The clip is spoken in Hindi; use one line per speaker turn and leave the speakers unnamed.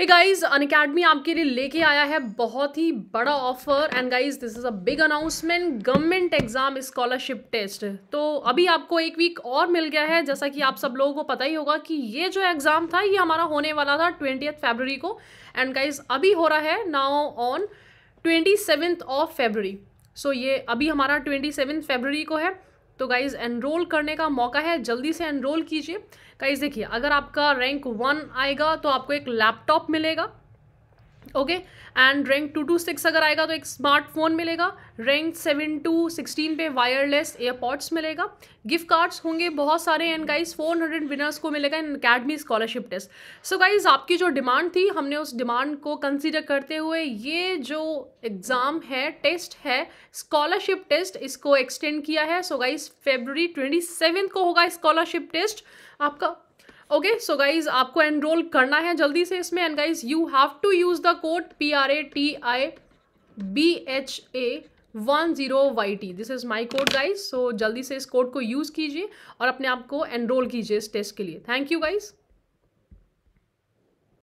हे गाइस अन अकेडमी आपके लिए लेके आया है बहुत ही बड़ा offer and guys this is a big announcement government exam scholarship test तो अभी आपको एक वीक और मिल गया है जैसा कि आप सब लोगों को पता ही होगा कि ये जो एग्ज़ाम था ये हमारा होने वाला था ट्वेंटी फेबररी को एंड गाइज अभी हो रहा है now on twenty seventh of February so ये अभी हमारा ट्वेंटी सेवन फेबररी को है तो गाइज़ एनरोल करने का मौका है जल्दी से एनरोल कीजिए गाइज़ देखिए अगर आपका रैंक वन आएगा तो आपको एक लैपटॉप मिलेगा okay and rank two to six अगर आएगा तो एक स्मार्टफोन मिलेगा रैंक सेवन टू सिक्सटीन पे वायरलेस एयरपॉड्स मिलेगा गिफ्ट कार्ड्स होंगे बहुत सारे and guys four hundred winners को मिलेगा in academy scholarship test so guys आपकी जो डिमांड थी हमने उस डिमांड को कंसिडर करते हुए ये जो एग्ज़ाम है टेस्ट है स्कॉलरशिप टेस्ट इसको एक्सटेंड किया है सो गाइज फेबररी ट्वेंटी को होगा स्कॉलरशिप टेस्ट आपका ओके सो गाइज आपको एनरोल करना है जल्दी से इसमें and guys you have to use the code P R A T I B H A one zero Y T this is my code guys so जल्दी से इस कोड को यूज़ कीजिए और अपने आप को एनरोल कीजिए इस टेस्ट के लिए थैंक यू गाइज़